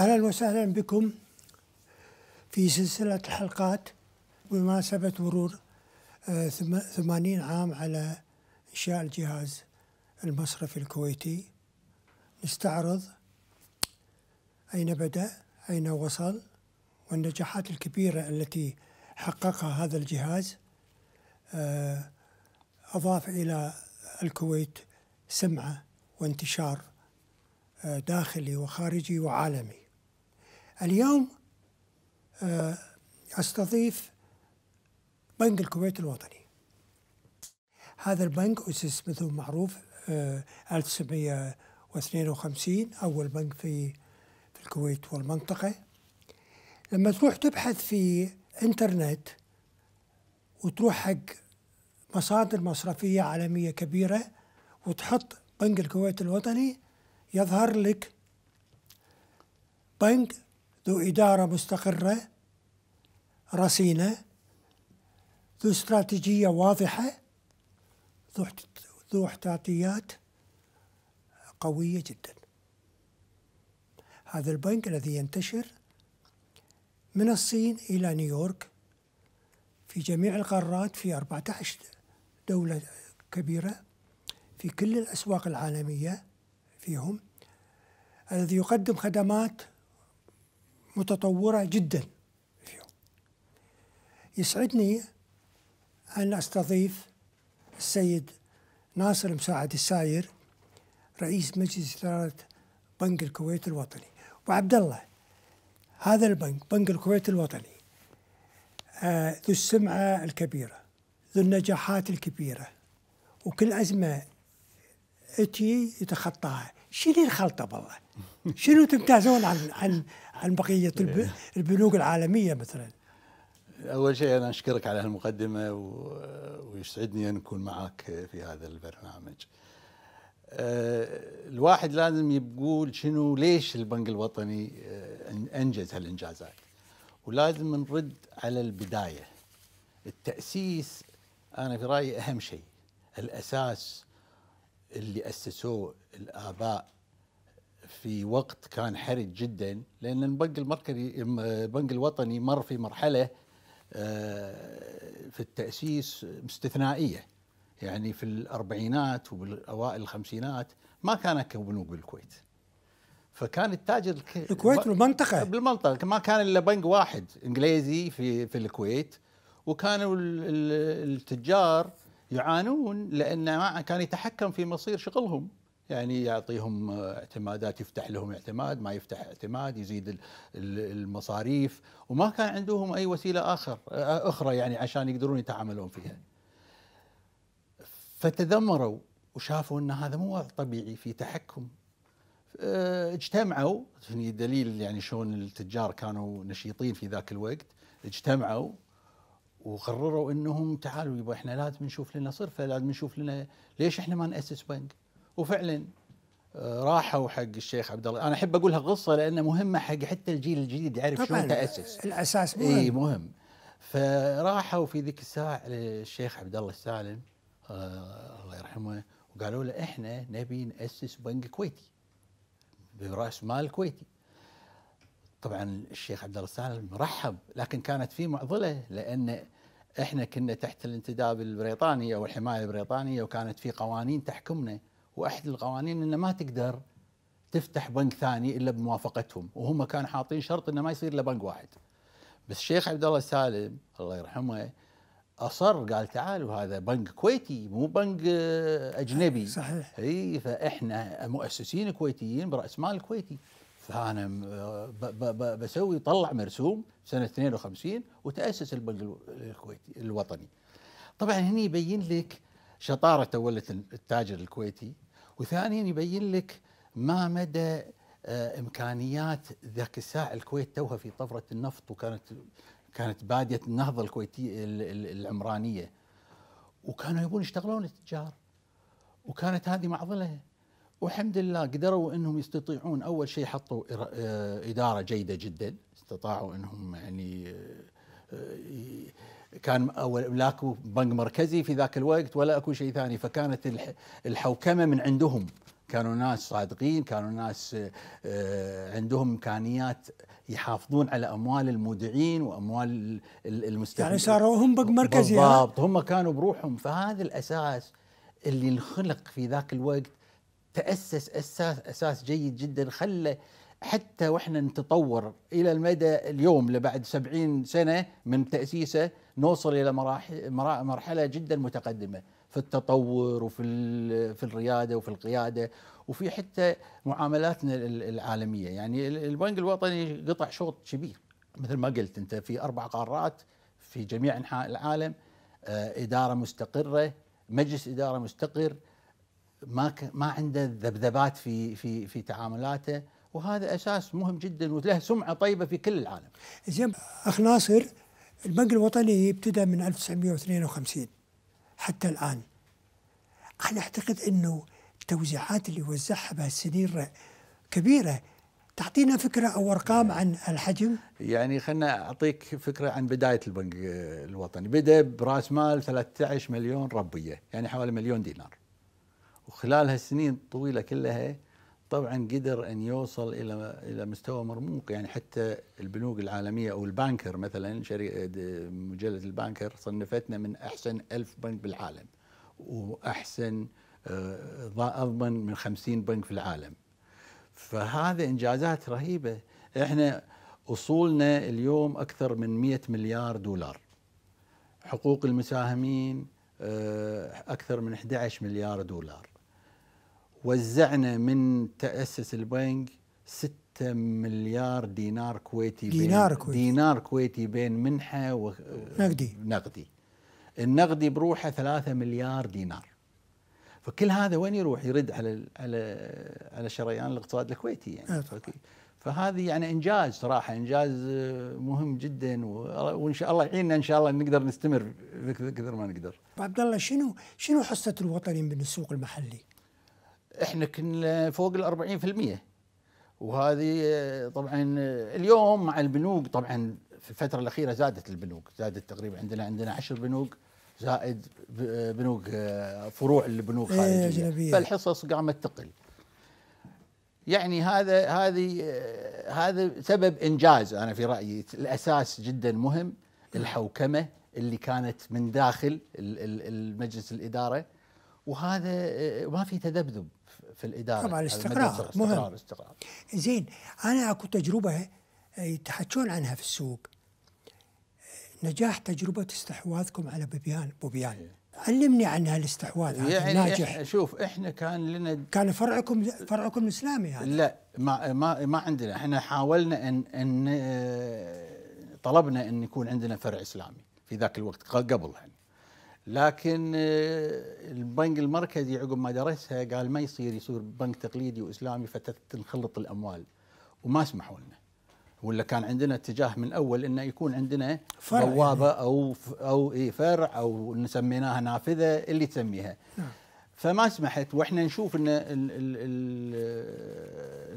أهلا وسهلا بكم في سلسلة الحلقات بمناسبة مرور آه، ثمانين عام على إنشاء الجهاز المصرفي الكويتي نستعرض أين بدأ أين وصل والنجاحات الكبيرة التي حققها هذا الجهاز آه، أضاف إلى الكويت سمعة وانتشار آه، داخلي وخارجي وعالمي اليوم آه، أستضيف بنك الكويت الوطني هذا البنك أسس مثل معروف 1952 آه، أول بنك في في الكويت والمنطقة لما تروح تبحث في انترنت وتروح حق مصادر مصرفية عالمية كبيرة وتحط بنك الكويت الوطني يظهر لك بنك ذو إدارة مستقرة رصينة ذو استراتيجية واضحة ذو احتياطيات قوية جدا هذا البنك الذي ينتشر من الصين إلى نيويورك في جميع القارات في 14 دولة كبيرة في كل الأسواق العالمية فيهم الذي يقدم خدمات متطورة جدا يسعدني أن أستضيف السيد ناصر مساعد الساير رئيس مجلس إدارة بنك الكويت الوطني وعبد الله هذا البنك بنك الكويت الوطني آه، ذو السمعة الكبيرة ذو النجاحات الكبيرة وكل أزمة اتي يتخطاها شيل الخلطة بالله شنو تمتازون عن عن عن بقيه إيه. البنوك العالميه مثلا؟ اول شيء انا اشكرك على هالمقدمه ويسعدني ان اكون معك في هذا البرنامج. آه، الواحد لازم يقول شنو ليش البنك الوطني آه، انجز هالانجازات ولازم نرد على البدايه التاسيس انا في رايي اهم شيء الاساس اللي اسسوه الاباء في وقت كان حرج جدا لان البنك المركزي البنك الوطني مر في مرحله آه، في التاسيس استثنائيه يعني في الاربعينات وبالاوائل الخمسينات ما كانت كبنوك بالكويت فكان التاجر الكويت بالمنطقه بالمنطقه ما كان الا بنك واحد انجليزي في في الكويت وكانوا التجار يعانون لان ما كان يتحكم في مصير شغلهم يعني يعطيهم آه، اعتمادات يفتح لهم اعتماد ما يفتح اعتماد يزيد المصاريف وما كان عندهم اي وسيله اخر آه، اخرى يعني عشان يقدرون يتعاملون فيها فتذمروا وشافوا ان هذا مو وضع طبيعي في تحكم آه، اجتمعوا دليل يعني شلون التجار كانوا نشيطين في ذاك الوقت اجتمعوا وقرروا انهم تعالوا يبا احنا لازم نشوف لنا صرفه لازم نشوف لنا ليش احنا ما ناسس بنك؟ وفعلا آه، راحوا حق الشيخ عبد الله انا احب اقولها قصه لانها مهمه حق حتى الجيل الجديد يعرف شلون تاسس الاساس مهم اي مهم فراحوا في ذيك الساعه للشيخ عبد الله السالم آه الله يرحمه وقالوا له احنا نبي ناسس بنك كويتي براس مال كويتي طبعا الشيخ عبد الله السالم رحب لكن كانت في معضله لان احنا كنا تحت الانتداب البريطاني او الحمايه البريطانيه وكانت في قوانين تحكمنا واحد القوانين انه ما تقدر تفتح بنك ثاني الا بموافقتهم وهم كانوا حاطين شرط انه ما يصير الا بنك واحد بس الشيخ عبد الله السالم الله يرحمه اصر قال تعالوا هذا بنك كويتي مو بنك آه، اجنبي صحيح اي فاحنا مؤسسين كويتيين براس مال كويتي فانا آه، بسوي طلع مرسوم سنه 52 وتاسس البنك الكويتي الوطني طبعا هني يبين لك شطاره اول التاجر الكويتي وثانيا يبين لك ما مدى آه، امكانيات ذاك الساعه الكويت توها في طفره النفط وكانت كانت باديه النهضه الكويتيه العمرانيه وكانوا يبون يشتغلون التجار وكانت هذه معضله والحمد لله قدروا انهم يستطيعون اول شيء حطوا آه، اداره جيده جدا استطاعوا انهم يعني آه، كان لا لاكو بنك مركزي في ذاك الوقت ولا اكو شيء ثاني فكانت الحوكمه من عندهم كانوا ناس صادقين كانوا ناس آه، عندهم امكانيات يحافظون على اموال المودعين واموال المستثمرين يعني صاروا هم بنك مركزي بالضبط هم كانوا بروحهم فهذا الاساس اللي انخلق في ذاك الوقت تاسس اساس اساس جيد جدا خلى حتى واحنا نتطور الى المدى اليوم لبعد سبعين سنه من تاسيسه نوصل الى مراحل مرحله جدا متقدمه في التطور وفي في الرياده وفي القياده وفي حتى معاملاتنا العالميه يعني البنك الوطني قطع شوط كبير مثل ما قلت انت في اربع قارات في جميع انحاء العالم آه، اداره مستقره مجلس اداره مستقر ما ما عنده ذبذبات في في في تعاملاته وهذا اساس مهم جدا وله سمعه طيبه في كل العالم. زين اخ ناصر البنك الوطني ابتدى من 1952 حتى الان. انا اعتقد انه التوزيعات اللي وزعها بهالسنين كبيره تعطينا فكرة أو أرقام إيه. عن الحجم؟ يعني خلنا أعطيك فكرة عن بداية البنك الوطني بدأ برأس مال 13 مليون ربية يعني حوالي مليون دينار وخلال هالسنين الطويلة كلها طبعا قدر ان يوصل الى الى مستوى مرموق يعني حتى البنوك العالميه او البانكر مثلا شركه مجله البانكر صنفتنا من احسن ألف بنك بالعالم واحسن آه، اضمن من 50 بنك في العالم فهذا انجازات رهيبه احنا اصولنا اليوم اكثر من 100 مليار دولار حقوق المساهمين آه، اكثر من 11 مليار دولار وزعنا من تاسس البنك 6 مليار دينار كويتي دينار بين كويتي دينار كويتي بين منحه ونقدي نقدي النقدي بروحه 3 مليار دينار فكل هذا وين يروح يرد على على على شريان الاقتصاد الكويتي يعني فهذه يعني انجاز صراحه انجاز آه، مهم جدا وان شاء الله يعيننا ان شاء الله نقدر نستمر كثر ما نقدر. طيب عبد الله شنو شنو حصه الوطني من السوق المحلي؟ احنا كنا فوق ال 40% وهذه طبعا اليوم مع البنوك طبعا في الفتره الاخيره زادت البنوك زادت تقريبا عندنا عندنا 10 بنوك زائد بنوك فروع البنوك الخارجيه إيه، فالحصص قامت تقل يعني هذا هذه هذا سبب انجاز انا في رايي الاساس جدا مهم الحوكمه اللي كانت من داخل المجلس الاداره وهذا ما في تذبذب في الاداره طبعا الاستقرار مهم استقرار زين انا اكو تجربه آه، يتحكون عنها في السوق نجاح تجربه استحواذكم على بوبيان بوبيان إيه. علمني عن هالاستحواذ هذا يعني الناجح شوف احنا كان لنا كان فرعكم فرعكم الاسلامي هذا لا ما ما ما عندنا احنا حاولنا ان ان آه، طلبنا ان يكون عندنا فرع اسلامي في ذاك الوقت قبل يعني لكن آه، البنك المركزي عقب ما درسها قال ما يصير يصير بنك تقليدي واسلامي فتنخلط الاموال وما سمحوا لنا ولا كان عندنا اتجاه من اول انه يكون عندنا فرع يعني. بوابه يعني. او او اي فرع او سميناها نافذه اللي تسميها نعم. فما سمحت واحنا نشوف ان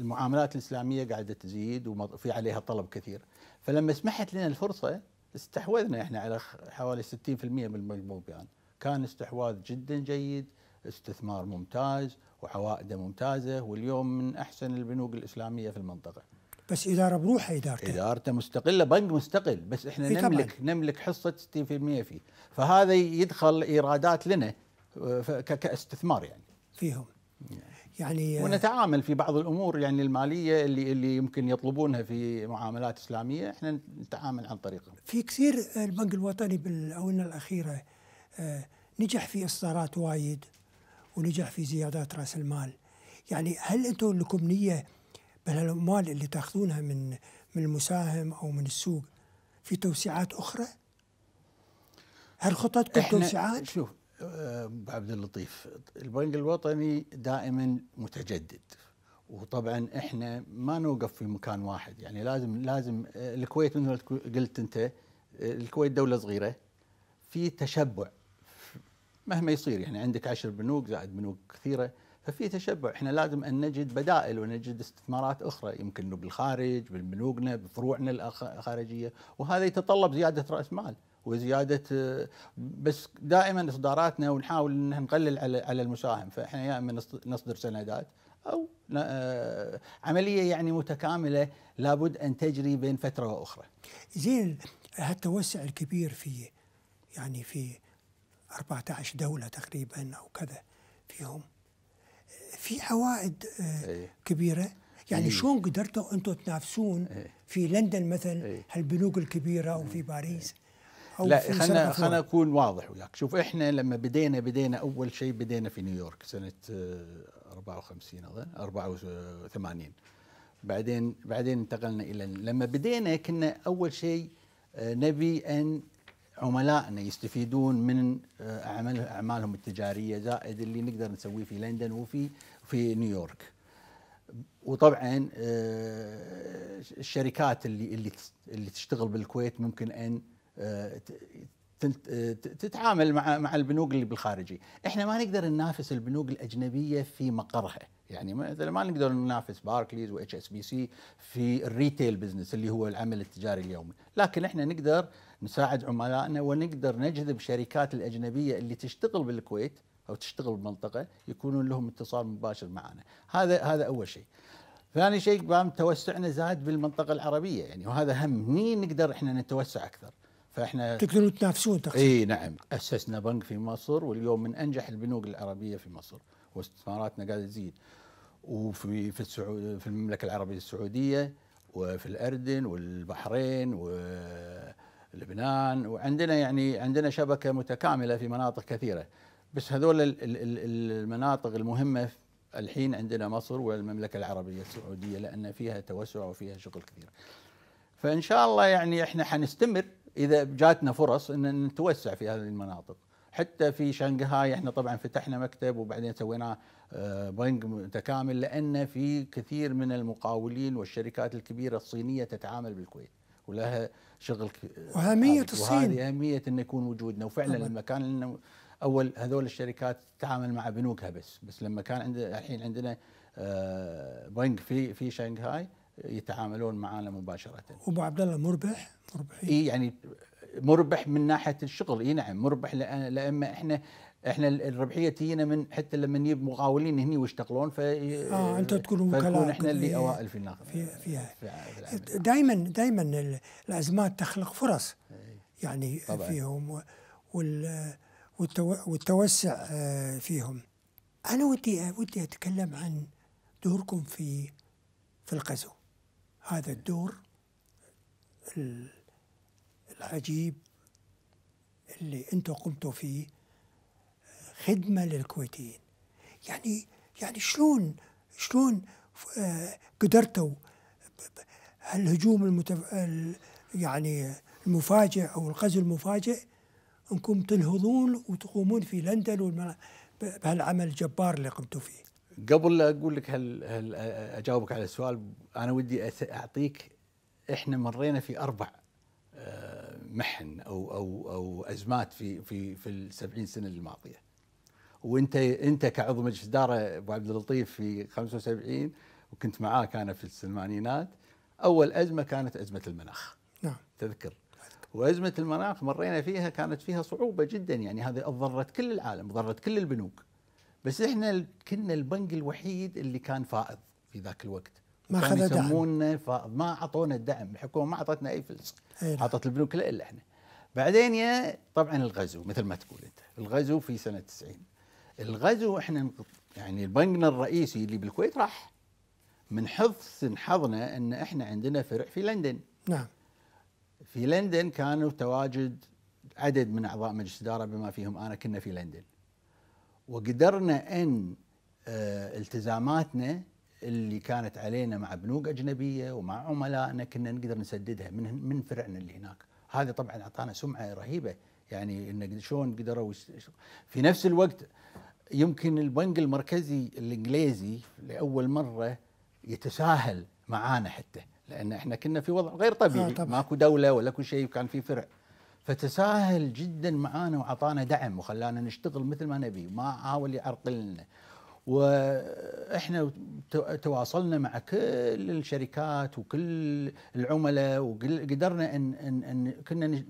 المعاملات الاسلاميه قاعده تزيد وفي عليها طلب كثير فلما سمحت لنا الفرصه استحوذنا احنا على حوالي 60% من المجموع بيان يعني. كان استحواذ جدا جيد استثمار ممتاز وعوائده ممتازه واليوم من احسن البنوك الاسلاميه في المنطقه. بس اداره بروحها ادارته ادارته مستقله بنك مستقل بس احنا نملك طبعاً. نملك حصه 60% فيه فهذا يدخل ايرادات لنا آه، كاستثمار يعني فيهم يعني. يعني آه, ونتعامل في بعض الامور يعني الماليه اللي اللي يمكن يطلبونها في معاملات اسلاميه احنا نتعامل عن طريقه في كثير آه, البنك الوطني بالاونه الاخيره آه, نجح في اصدارات وايد ونجح في زيادات راس المال. يعني هل انتم لكم نيه بهالاموال اللي تاخذونها من من المساهم او من السوق في توسيعات اخرى؟ هل خططكم توسيعات؟ شوف ابو عبد اللطيف البنك الوطني دائما متجدد وطبعا احنا ما نوقف في مكان واحد يعني لازم لازم أه، الكويت مثل ما قلت انت أه، الكويت دوله صغيره في تشبع مهما يصير يعني عندك عشر بنوك زائد بنوك كثيره ففي تشبع احنا لازم ان نجد بدائل ونجد استثمارات اخرى يمكن بالخارج بالبنوكنا بفروعنا الخارجيه وهذا يتطلب زياده راس مال وزياده بس دائما اصداراتنا ونحاول ان نقلل على على المساهم فاحنا يا اما نصدر سندات او آه، عمليه يعني متكامله لابد ان تجري بين فتره واخرى. زين هالتوسع الكبير في يعني في 14 دوله تقريبا او كذا فيهم في عوائد آه، إيه. كبيره يعني إيه. شلون قدرتوا انتم تنافسون إيه. في لندن مثلا هالبنوك الكبيره وفي باريس أو لا خلينا خلينا اكون واضح وياك شوف احنا لما بدينا بدينا اول شيء بدينا في نيويورك سنه 54 آه، اظن 84 بعدين بعدين انتقلنا الى لما بدينا كنا اول شيء آه، نبي ان عملائنا يستفيدون من آه، اعمال اعمالهم التجاريه زائد اللي نقدر نسويه في لندن وفي في نيويورك. وطبعا آه، الشركات اللي اللي اللي تشتغل بالكويت ممكن ان آه، تتعامل مع مع البنوك اللي بالخارجي، احنا ما نقدر ننافس البنوك الاجنبيه في مقرها، يعني مثلا ما نقدر ننافس باركليز واتش اس بي سي في الريتيل بزنس اللي هو العمل التجاري اليومي، لكن احنا نقدر نساعد عملائنا ونقدر نجذب شركات الأجنبية اللي تشتغل بالكويت أو تشتغل بالمنطقة يكونون لهم اتصال مباشر معنا هذا هذا أول شيء ثاني شيء بام توسعنا زاد بالمنطقة العربية يعني وهذا هم هني نقدر احنا نتوسع أكثر فاحنا تقدرون تنافسون تقصد اي نعم اسسنا بنك في مصر واليوم من انجح البنوك العربيه في مصر واستثماراتنا قاعده تزيد وفي في السعود في المملكه العربيه السعوديه وفي الاردن والبحرين و لبنان وعندنا يعني عندنا شبكه متكامله في مناطق كثيره بس هذول المناطق المهمه الحين عندنا مصر والمملكه العربيه السعوديه لان فيها توسع وفيها شغل كثير. فان شاء الله يعني احنا حنستمر اذا جاتنا فرص ان نتوسع في هذه المناطق. حتى في شنغهاي احنا طبعا فتحنا مكتب وبعدين سوينا آه، بنك متكامل لان في كثير من المقاولين والشركات الكبيره الصينيه تتعامل بالكويت. ولها شغل وأهمية آه، الصين وهذه أهمية أن يكون وجودنا وفعلا لما كان لنا أول هذول الشركات تتعامل مع بنوكها بس بس لما كان عندنا الحين عندنا آه، بنك في في شنغهاي يتعاملون معنا مباشرة أبو عبد الله مربح مربح إيه يعني مربح من ناحيه الشغل اي نعم مربح لان اما احنا احنا الربحيه تجينا من حتى لما نجيب مقاولين هني ويشتغلون ف اه انت تكونوا وكلاء احنا اللي اوائل في الناقل في فيها في دائما دائما الازمات تخلق فرص يعني طبعا. فيهم وال والتوسع آه، فيهم انا ودي ودي اتكلم عن دوركم في في الغزو هذا الدور العجيب اللي انتم قمتوا فيه خدمه للكويتيين يعني يعني شلون شلون آه، قدرتوا هالهجوم المتف... يعني المفاجئ او الغزو المفاجئ انكم تنهضون وتقومون في لندن بهالعمل الجبار اللي قمتوا فيه. قبل لا اقول لك هل, هل اجاوبك على السؤال انا ودي اعطيك احنا مرينا في اربع آه، محن او او او ازمات في في في ال 70 سنه الماضيه. وانت انت كعضو مجلس اداره ابو عبد اللطيف في 75 وكنت معاك انا في الثمانينات اول ازمه كانت ازمه المناخ نعم تذكر وازمه المناخ مرينا فيها كانت فيها صعوبه جدا يعني هذه ضرت كل العالم ضرت كل البنوك بس احنا كنا البنك الوحيد اللي كان فائض في ذاك الوقت ما اخذ يسمونا فائض ما اعطونا الدعم الحكومه ما اعطتنا اي فلوس نعم. اعطت البنوك الا احنا بعدين يا طبعا الغزو مثل ما تقول انت الغزو في سنه 90 الغزو احنا يعني البنكنا الرئيسي اللي بالكويت راح من حظ حظنا ان احنا عندنا فرع في لندن نعم في لندن كانوا تواجد عدد من اعضاء مجلس الاداره بما فيهم انا كنا في لندن وقدرنا ان آه، التزاماتنا اللي كانت علينا مع بنوك اجنبيه ومع عملائنا كنا نقدر نسددها من من فرعنا اللي هناك هذا طبعا اعطانا سمعه رهيبه يعني ان شلون قدروا في نفس الوقت يمكن البنك المركزي الانجليزي لاول مره يتساهل معانا حتى لان احنا كنا في وضع غير طبيعي آه ماكو دوله ولا كل شيء كان في فرع فتساهل جدا معانا واعطانا دعم وخلانا نشتغل مثل ما نبي ما حاول يعرقلنا واحنا تواصلنا مع كل الشركات وكل العملاء وقدرنا ان ان, إن كنا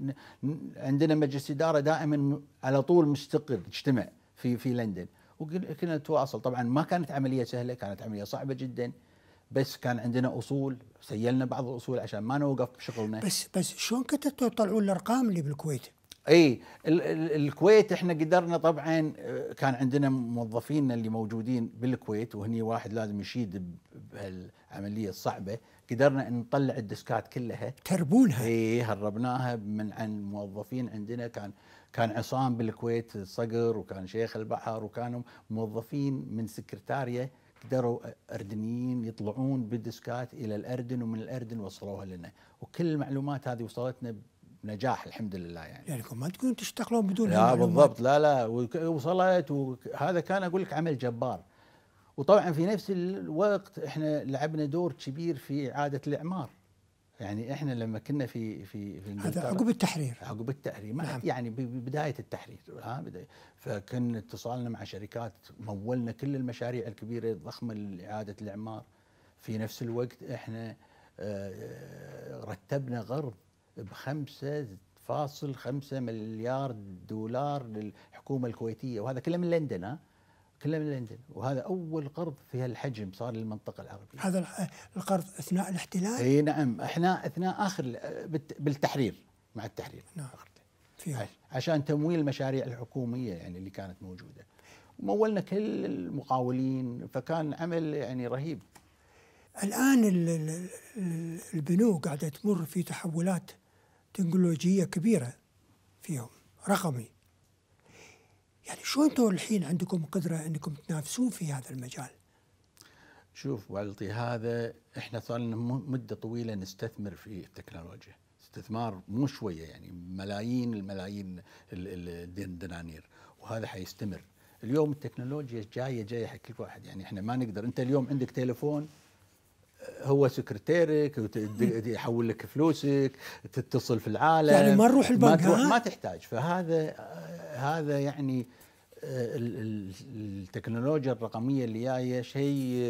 عندنا مجلس اداره دائما على طول مستقر يجتمع في في لندن وكنا نتواصل طبعا ما كانت عمليه سهله كانت عمليه صعبه جدا بس كان عندنا اصول سيلنا بعض الاصول عشان ما نوقف بشغلنا بس بس شلون كنتوا تطلعون الارقام اللي بالكويت؟ اي ال ال الكويت احنا قدرنا طبعا آه، كان عندنا موظفينا اللي موجودين بالكويت وهني واحد لازم يشيد بهالعمليه الصعبه قدرنا ان نطلع الديسكات كلها تربونها اي هربناها من عن موظفين عندنا كان كان عصام بالكويت صقر وكان شيخ البحر وكانوا موظفين من سكرتاريه قدروا اردنيين يطلعون بالديسكات الى الاردن ومن الاردن وصلوها لنا وكل المعلومات هذه وصلتنا نجاح الحمد لله يعني يعني ما تقولون تشتغلون بدون لا بالضبط لا لا وصلت وهذا كان اقول لك عمل جبار وطبعا في نفس الوقت احنا لعبنا دور كبير في اعاده الاعمار يعني احنا لما كنا في في في هذا عقب التحرير عقب التحرير نعم. يعني ببدايه التحرير ها بداية فكان اتصالنا مع شركات مولنا كل المشاريع الكبيره الضخمه لاعاده الاعمار في نفس الوقت احنا آه، رتبنا غرض ب 5.5 مليار دولار للحكومه الكويتيه وهذا كله من لندن ها كلها من لندن وهذا اول قرض في هالحجم صار للمنطقه العربيه هذا القرض اثناء الاحتلال اي نعم احنا اثناء اخر بالتحرير مع التحرير نعم فيها. عشان تمويل المشاريع الحكوميه يعني اللي كانت موجوده مولنا كل المقاولين فكان عمل يعني رهيب الان البنوك قاعده تمر في تحولات تكنولوجيه كبيره فيهم رقمي يعني شو انتم الحين عندكم قدره انكم تنافسون في هذا المجال؟ شوف والدي هذا احنا صار لنا مده طويله نستثمر في التكنولوجيا استثمار مو شويه يعني ملايين الملايين الدنانير وهذا حيستمر اليوم التكنولوجيا جايه جايه حق كل واحد يعني احنا ما نقدر انت اليوم عندك تليفون هو سكرتيرك يحول لك فلوسك تتصل في العالم يعني ما نروح البنك ما, ما تحتاج فهذا هذا يعني آه، التكنولوجيا الرقميه اللي جايه شيء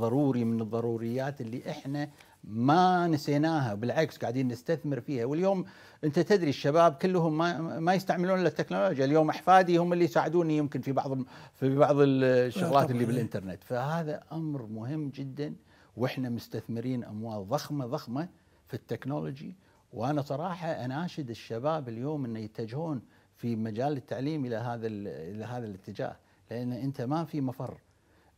ضروري من الضروريات اللي احنا ما نسيناها بالعكس قاعدين نستثمر فيها واليوم انت تدري الشباب كلهم ما, ما يستعملون الا التكنولوجيا اليوم احفادي هم اللي يساعدوني يمكن في بعض في بعض آه، الشغلات اللي بالانترنت فهذا امر مهم جدا واحنا مستثمرين اموال ضخمه ضخمه في التكنولوجي وانا صراحه اناشد الشباب اليوم انه يتجهون في مجال التعليم الى هذا الى هذا الاتجاه لان انت ما في مفر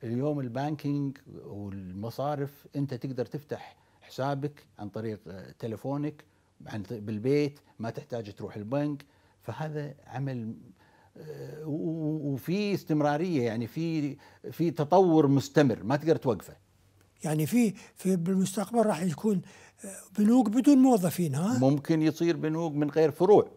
اليوم البانكينج والمصارف انت تقدر تفتح حسابك عن طريق تلفونك عن بالبيت ما تحتاج تروح البنك فهذا عمل آه، وفي استمراريه يعني في في تطور مستمر ما تقدر توقفه يعني في في بالمستقبل راح يكون آه، بنوك بدون موظفين ها ممكن يصير بنوك من غير فروع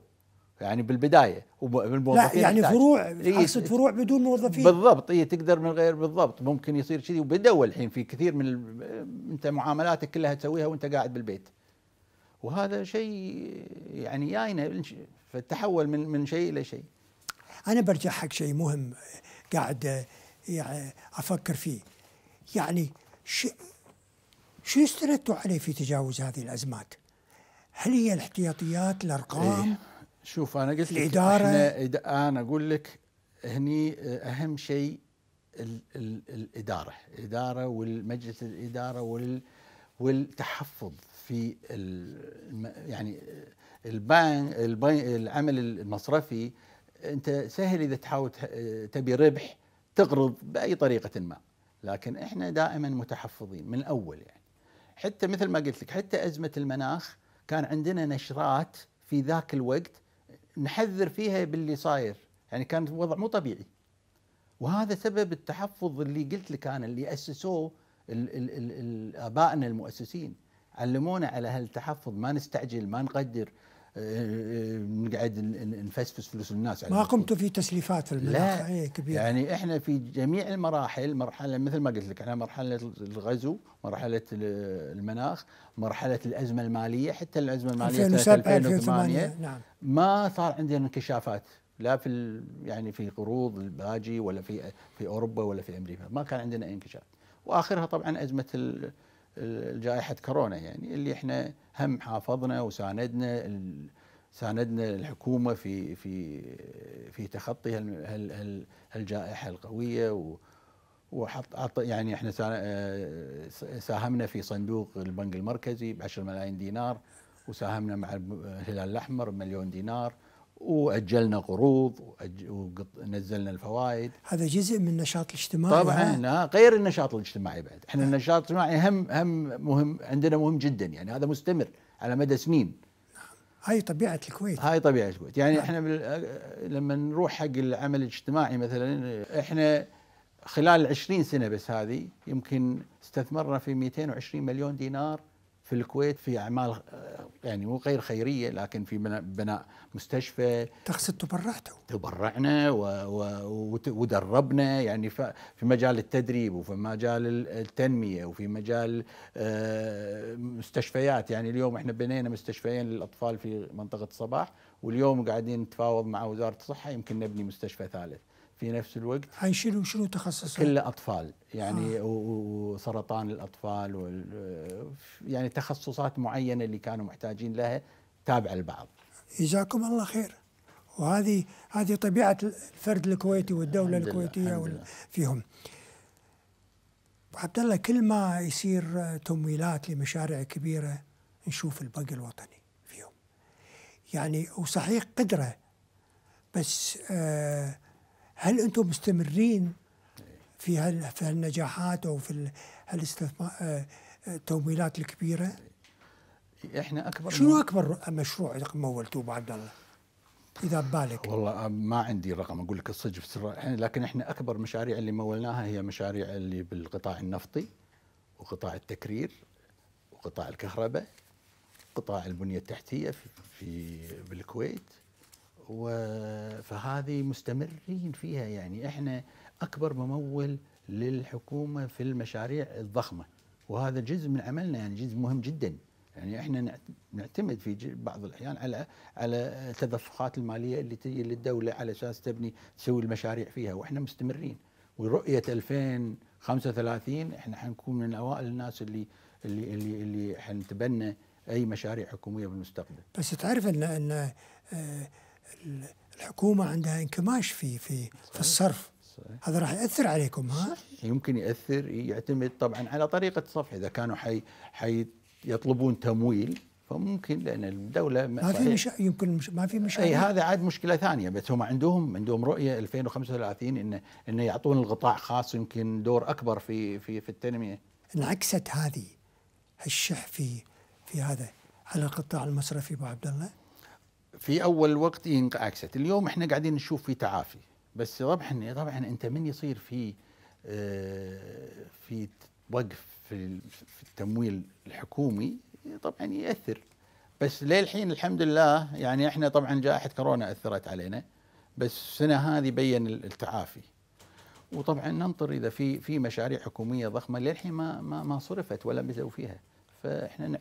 يعني بالبدايه وبالموظفين لا يعني يحتاج. فروع اقصد فروع بدون موظفين بالضبط هي تقدر من غير بالضبط ممكن يصير كذي وبدوا الحين في كثير من انت معاملاتك كلها تسويها وانت قاعد بالبيت وهذا شيء يعني جاينا فتحول من من شيء الى شيء انا برجع حق شيء مهم قاعد آه، يعني افكر فيه يعني شو استندتوا عليه في تجاوز هذه الازمات؟ هل هي الاحتياطيات الارقام؟ إيه. شوف انا قلت الاداره انا اقول لك هني اهم شيء الـ الـ الاداره، الاداره والمجلس الاداره وال والتحفظ في يعني البنك العمل المصرفي انت سهل اذا تحاول تبي ربح تقرض باي طريقه ما. لكن احنا دائما متحفظين من الاول يعني حتى مثل ما قلت لك حتى ازمه المناخ كان عندنا نشرات في ذاك الوقت نحذر فيها باللي صاير يعني كان الوضع مو طبيعي وهذا سبب التحفظ اللي قلت لك انا اللي اسسوه ابائنا المؤسسين علمونا على هالتحفظ ما نستعجل ما نقدر آه، آه، نقعد نفسفس فلوس الناس ما قمتوا في تسليفات في المناخ لا إيه، كبير يعني احنا في جميع المراحل مرحله مثل ما قلت لك احنا مرحله الغزو مرحله المناخ مرحله الازمه الماليه حتى الازمه الماليه 2007 2008 نعم ما صار عندنا انكشافات لا في يعني في قروض الباجي ولا في في اوروبا ولا في امريكا ما كان عندنا انكشاف واخرها طبعا ازمه جائحه كورونا يعني اللي احنا هم حافظنا وساندنا ساندنا الحكومه في في في تخطي هالجائحه القويه وحط يعني احنا آه، ساهمنا في صندوق البنك المركزي ب 10 ملايين دينار وساهمنا مع الهلال الاحمر بمليون دينار واجلنا قروض ونزلنا الفوائد هذا جزء من النشاط الاجتماعي طبعا غير النشاط الاجتماعي بعد احنا نعم. النشاط الاجتماعي هم هم مهم عندنا مهم جدا يعني هذا مستمر على مدى سنين نعم. هاي طبيعه الكويت هاي طبيعه الكويت يعني نعم. احنا بال... لما نروح حق العمل الاجتماعي مثلا احنا خلال 20 سنه بس هذه يمكن استثمرنا في 220 مليون دينار في الكويت في اعمال يعني مو غير خيريه لكن في بناء مستشفى تقصد تبرعتوا تبرعنا و و ودربنا يعني في مجال التدريب وفي مجال التنميه وفي مجال آه، مستشفيات يعني اليوم احنا بنينا مستشفيين للاطفال في منطقه الصباح واليوم قاعدين نتفاوض مع وزاره الصحه يمكن نبني مستشفى ثالث في نفس الوقت حيشيلوا شنو تخصص كل أطفال يعني آه. وسرطان الأطفال يعني تخصصات معينة اللي كانوا محتاجين لها تابعة لبعض جزاكم الله خير وهذه هذه طبيعة الفرد الكويتي والدولة الكويتية فيهم عبد الله كل ما يصير تمويلات لمشاريع كبيرة نشوف البنك الوطني فيهم يعني وصحيح قدرة بس آه هل انتم مستمرين في هال في هالنجاحات او في هالاستثمار آه، آه، التمويلات الكبيره؟ احنا اكبر شنو اكبر مشروع مولتوه ابو عبد الله؟ اذا ببالك والله آه، ما عندي رقم اقول لك الصدق بسرعه السر لكن احنا اكبر مشاريع اللي مولناها هي مشاريع اللي بالقطاع النفطي وقطاع التكرير وقطاع الكهرباء قطاع البنيه التحتيه في, في بالكويت فهذه مستمرين فيها يعني احنا اكبر ممول للحكومه في المشاريع الضخمه وهذا جزء من عملنا يعني جزء مهم جدا يعني احنا نعتمد في بعض الاحيان على على التدفقات الماليه اللي تجي للدوله على اساس تبني تسوي المشاريع فيها واحنا مستمرين ورؤيه 2035 احنا حنكون من اوائل الناس اللي اللي اللي اللي حنتبنى اي مشاريع حكوميه بالمستقبل. بس تعرف ان ان آه، الحكومه عندها انكماش في في في الصرف صحيح. هذا راح ياثر عليكم ها يمكن ياثر يعتمد طبعا على طريقه الصرف اذا كانوا حي, حي يطلبون تمويل فممكن لان الدوله ما, في مش يمكن مش... ما في مشاكل اي هذا عاد مشكله ثانيه بس هم عندهم عندهم رؤيه 2035 انه انه يعطون القطاع خاص يمكن دور اكبر في في في التنميه انعكست هذه الشح في في هذا على القطاع المصرفي ابو عبد الله في اول وقت انعكست اليوم احنا قاعدين نشوف في تعافي بس طبعا طبعا انت من يصير في آه، في وقف في التمويل الحكومي طبعا ياثر بس للحين الحمد لله يعني احنا طبعا جائحه كورونا اثرت علينا بس السنه هذه بين التعافي وطبعا ننطر اذا في في مشاريع حكوميه ضخمه للحين ما ما صرفت ولا بدأوا فيها فاحنا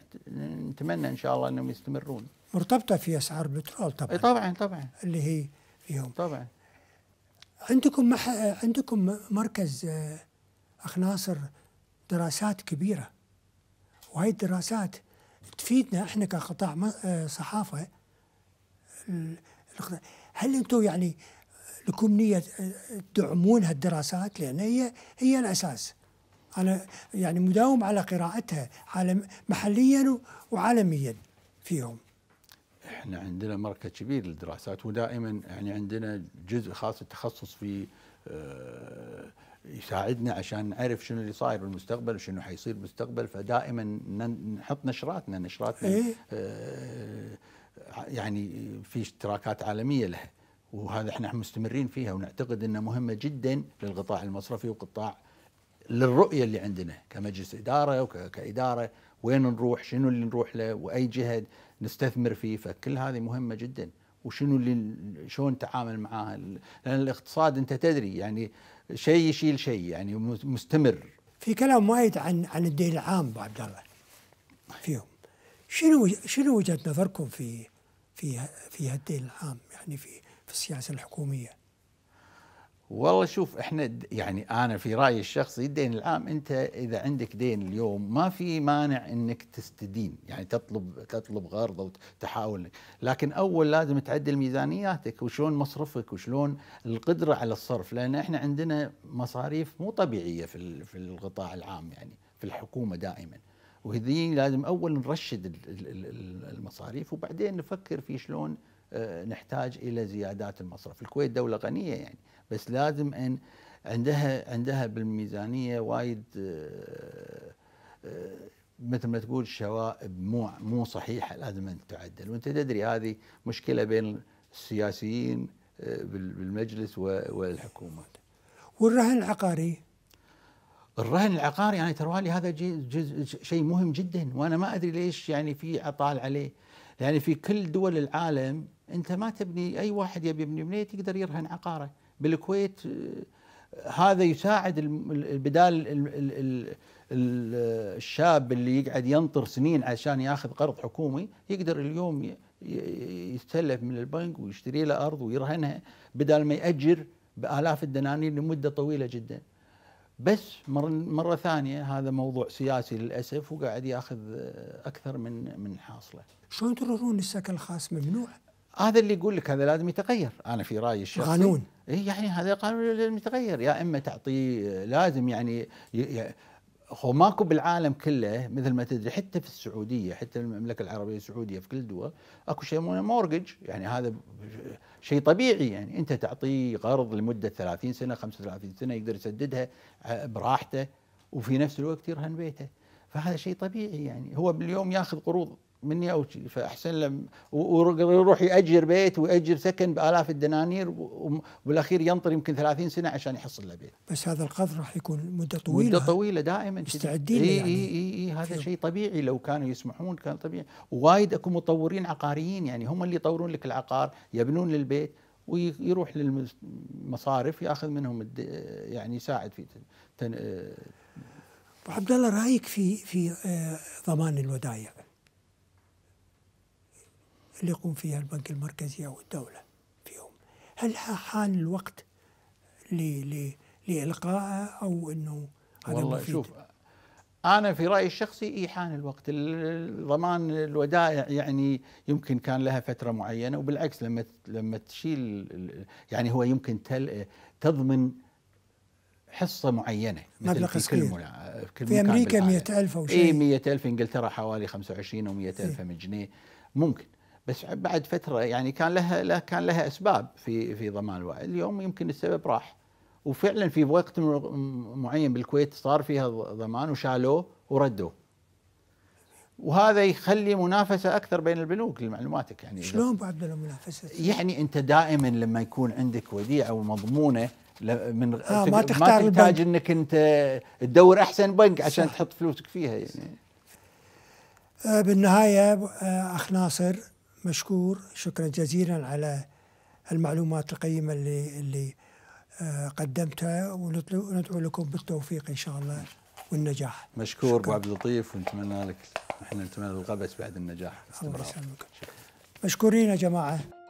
نتمنى ان شاء الله انهم يستمرون مرتبطه في اسعار البترول طبعا اي طبعا طبعا اللي هي فيهم طبعا عندكم مح... عندكم مركز آه، اخ ناصر دراسات كبيره وهي الدراسات تفيدنا احنا كقطاع آه، صحافه هل انتم يعني لكم نيه آه، تدعمون هالدراسات لان هي هي الاساس أنا يعني مداوم على قراءتها عالم محليا وعالميا فيهم احنا عندنا مركز كبير للدراسات ودائما يعني عندنا جزء خاص التخصص في آه، يساعدنا عشان نعرف شنو اللي صاير بالمستقبل وشنو حيصير بالمستقبل فدائما نحط نشراتنا نشراتنا إيه؟ آه، يعني في اشتراكات عالميه لها وهذا احنا مستمرين فيها ونعتقد انها مهمه جدا للقطاع المصرفي وقطاع للرؤية اللي عندنا كمجلس إدارة وكإدارة وين نروح شنو اللي نروح له وأي جهة نستثمر فيه فكل هذه مهمة جدا وشنو اللي شلون نتعامل معاها لأن الاقتصاد أنت تدري يعني شيء يشيل شيء يعني مستمر في كلام وايد عن عن الدين العام ابو عبد الله فيهم شنو شنو وجهه نظركم في في في الدين العام يعني في في السياسه الحكوميه؟ والله شوف احنا يعني انا في رايي الشخصي الدين العام انت اذا عندك دين اليوم ما في مانع انك تستدين يعني تطلب تطلب قرض او تحاول لكن اول لازم تعدل ميزانياتك وشلون مصرفك وشلون القدره على الصرف لان احنا عندنا مصاريف مو طبيعيه في في القطاع العام يعني في الحكومه دائما وهذي لازم اول نرشد المصاريف وبعدين نفكر في شلون آه، نحتاج الى زيادات المصرف، الكويت دوله غنيه يعني بس لازم ان عندها عندها بالميزانيه وايد آه، آه، مثل ما تقول شوائب مو مو صحيحه لازم ان تعدل وانت تدري هذه مشكله بين السياسيين آه، بالمجلس والحكومات. والرهن العقاري؟ الرهن العقاري يعني تروالي هذا جزء شيء مهم جدا وانا ما ادري ليش يعني في عطال عليه يعني في كل دول العالم انت ما تبني اي واحد يبي يبني بنيه يقدر يرهن عقاره بالكويت آه، هذا يساعد البدال الشاب اللي يقعد ينطر سنين عشان ياخذ قرض حكومي يقدر اليوم يستلف من البنك ويشتري له ارض ويرهنها بدال ما ياجر بالاف الدنانير لمده طويله جدا. بس مره ثانيه هذا موضوع سياسي للاسف وقاعد ياخذ آه، اكثر من من حاصله. شلون تقررون السكن الخاص ممنوع؟ هذا اللي يقول لك هذا لازم يتغير، انا في رايي الشخصي قانون إيه يعني هذا قانون المتغير يا اما تعطيه لازم يعني هو ماكو بالعالم كله مثل ما تدري حتى في السعوديه حتى المملكه العربيه السعوديه في كل الدول اكو شيء يسمونه مورجج يعني هذا شيء طبيعي يعني انت تعطيه قرض لمده 30 سنه 35 سنه يقدر يسددها براحته وفي نفس الوقت يرهن بيته فهذا شيء طبيعي يعني هو باليوم ياخذ قروض مني او فاحسن لم ويروح ياجر بيت وياجر سكن بالاف الدنانير وبالاخير ينطر يمكن 30 سنه عشان يحصل له بيت. بس هذا القذف راح يكون مده طويله مده طويله دائما مستعدين اي يعني اي اي, إي هذا شيء طبيعي لو كانوا يسمحون كان طبيعي ووايد اكو مطورين عقاريين يعني هم اللي يطورون لك العقار يبنون للبيت ويروح للمصارف ياخذ منهم يعني يساعد في تن... ابو عبد الله رايك في في آه، ضمان الودائع؟ اللي يقوم فيها البنك المركزي أو الدولة فيهم هل حان الوقت لإلقائها أو أنه هذا والله مفيد؟ شوف أنا في رأيي الشخصي إي حان الوقت ضمان الودائع يعني يمكن كان لها فترة معينة وبالعكس لما لما تشيل يعني هو يمكن تل تضمن حصة معينة مبلغ صغير في, كل في أمريكا 100000 أو شيء إي 100000 إنجلترا حوالي 25 أو 100000 من جنيه ممكن بس بعد فتره يعني كان لها كان لها اسباب في في ضمان الوعي اليوم يمكن السبب راح وفعلا في وقت معين بالكويت صار فيها ضمان وشالوه وردوه وهذا يخلي منافسه اكثر بين البنوك لمعلوماتك يعني شلون بعد المنافسه؟ يعني انت دائما لما يكون عندك وديعه ومضمونه من آه ما تختار ما تحتاج انك انت تدور احسن بنك عشان صح. تحط فلوسك فيها يعني آه، بالنهايه آه، اخ ناصر مشكور شكرا جزيلا على المعلومات القيمة اللي, اللي آه، قدمتها وندعو لكم بالتوفيق إن شاء الله والنجاح مشكور أبو عبد اللطيف ونتمنى لك احنا نتمنى للغبس بعد النجاح الله يسلمك مشكورين يا جماعه